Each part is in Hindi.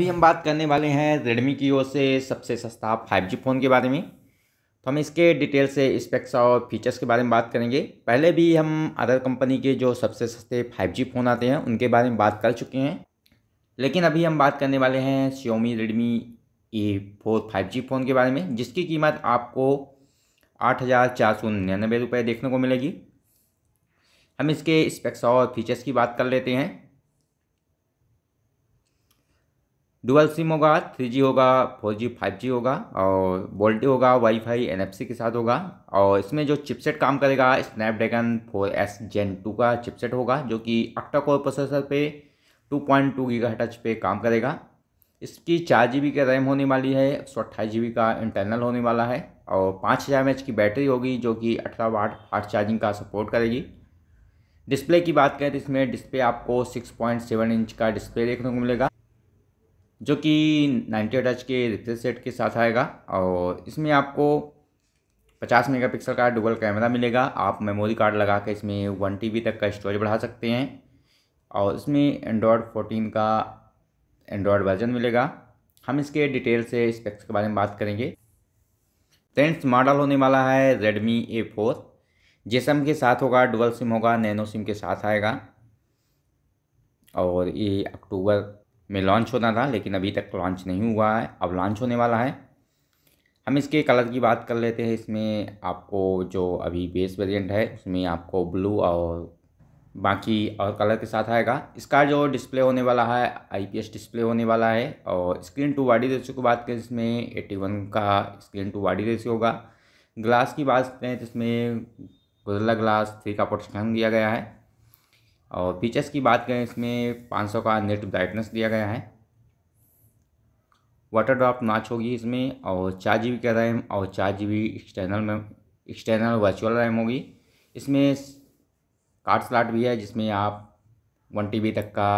अभी हम बात करने वाले हैं रेडमी की ओर से सबसे सस्ता 5G फ़ोन के बारे में तो हम इसके डिटेल से स्पेक्स और फीचर्स के बारे में बात करेंगे पहले भी हम अदर कंपनी के जो सबसे सस्ते 5G फ़ोन आते हैं उनके बारे में बात कर चुके हैं लेकिन अभी हम बात करने वाले हैं Xiaomi Redmi five G phone के बारे में जिसकी कीमत आपको आठ हज़ार देखने को मिलेगी हम इसके स्पेक्स और फीचर्स की बात कर लेते हैं डुअल सिम होगा थ्री जी होगा फोर जी फाइव जी होगा और वोल्टी होगा वाईफाई एनएफसी के साथ होगा और इसमें जो चिपसेट काम करेगा Snapdragon four S gen two का चिपसेट होगा जो कि अक्टा कोर प्रोसेसर पे two point two giga touch पे काम करेगा इसकी चार जी बी का रैम होने वाली है एक सौ अट्ठाईस जी बी का इंटरनल होने वाला है और पाँच हज़ार एम एच की बैटरी होगी जो कि अठारह वाट फास्ट चार्जिंग का सपोर्ट करेगी डिस्प्ले की बात करें तो इसमें डिस्प्ले आपको सिक्स पॉइंट सेवन इंच का डिस्प्ले देखने को मिलेगा जो कि नाइन्टी एट के रिफ्रेश सेट के साथ आएगा और इसमें आपको 50 मेगापिक्सल का डुबल कैमरा मिलेगा आप मेमोरी कार्ड लगा के इसमें वन टी तक का स्टोरेज बढ़ा सकते हैं और इसमें एंड्रॉयड 14 का एंड्रॉयड वर्जन मिलेगा हम इसके डिटेल से स्पेक्स के बारे में बात करेंगे फ्रेंड्स मॉडल होने वाला है रेडमी ए फोर जेसम के साथ होगा डुबल सिम होगा नैनो सिम के साथ आएगा और ये अक्टूबर મે લોન્ચ થના تھا લેકિન અભી તક લોન્ચ નહીં હુઆ હૈ અબ લોન્ચ હોને વાલા હૈ હમ ઇસકે કલર કી બાત કર લેતે હૈ ઇસમે આપકો જો અભી બેસ વેરિઅન્ટ હૈ ઉસમે આપકો બ્લુ ઓર બાકી ઓર કલર કે સાથ આયેગા ઇસકા જો ડિસ્પ્લે હોને વાલા હૈ આઇપીએસ ડિસ્પ્લે હોને વાલા હૈ ઓર સ્ક્રીન ટુ વાડી દેછો કી બાત કરતે હૈ ઇસમે 81 કા સ્ક્રીન ટુ વાડી દેછો હોગા ગ્લાસ કી બાત હૈ ઇસમે ગુગલા ગ્લાસ 3 કા પરસ્કાન કિયા ગયા હૈ और फीचर्स की बात करें इसमें 500 का नेट ब्राइटनेस दिया गया है वाटर ड्रॉप नाच होगी इसमें और चार जी का रैम और चार जी एक्सटर्नल में एक्सटर्नल वर्चुअल रैम होगी इसमें कार्ड स्लाट भी है जिसमें आप वन टी तक का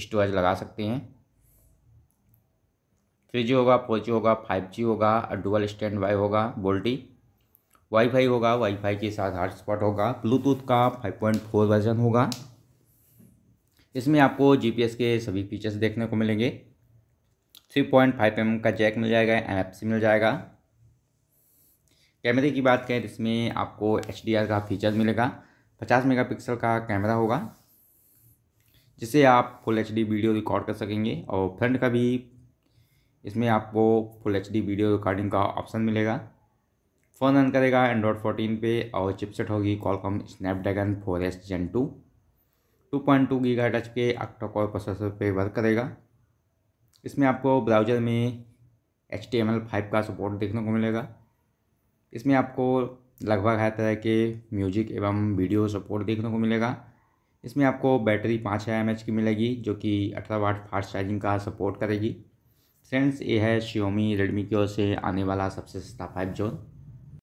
स्टोरेज लगा सकते हैं थ्री जी होगा फोर जी होगा फाइव जी होगा डुअल स्टैंड वाई होगा बोल्टी वाईफाई होगा वाईफाई के साथ हॉटस्पॉट होगा ब्लूटूथ का 5.4 वर्जन होगा इसमें आपको जीपीएस के सभी फीचर्स देखने को मिलेंगे 3.5 पॉइंट mm का जैक मिल जाएगा सी मिल जाएगा कैमरे की बात करें तो इसमें आपको एच का फीचर मिलेगा 50 मेगापिक्सल का कैमरा होगा जिससे आप फुल एच वीडियो रिकॉर्ड कर सकेंगे और फ्रंट का भी इसमें आपको फुल एच वीडियो रिकॉर्डिंग का ऑप्शन मिलेगा फ़ोन रन करेगा एंड्रॉयड फोर्टीन पे और चिपसेट होगी Qualcomm Snapdragon four S gen two two point two giga touch के कॉल प्रोसेसर पे वर्क करेगा इसमें आपको ब्राउज़र में H T M L five का सपोर्ट देखने को मिलेगा इसमें आपको लगभग हर तरह के म्यूजिक एवं वीडियो सपोर्ट देखने को मिलेगा इसमें आपको बैटरी पाँच हज़ार एम की मिलेगी जो कि अठारह वाट फास्ट चार्जिंग का सपोर्ट करेगी फ्रेंड्स ये है शियोमी रेडमी की ओर से आने वाला सबसे सस्ता फाइव जोन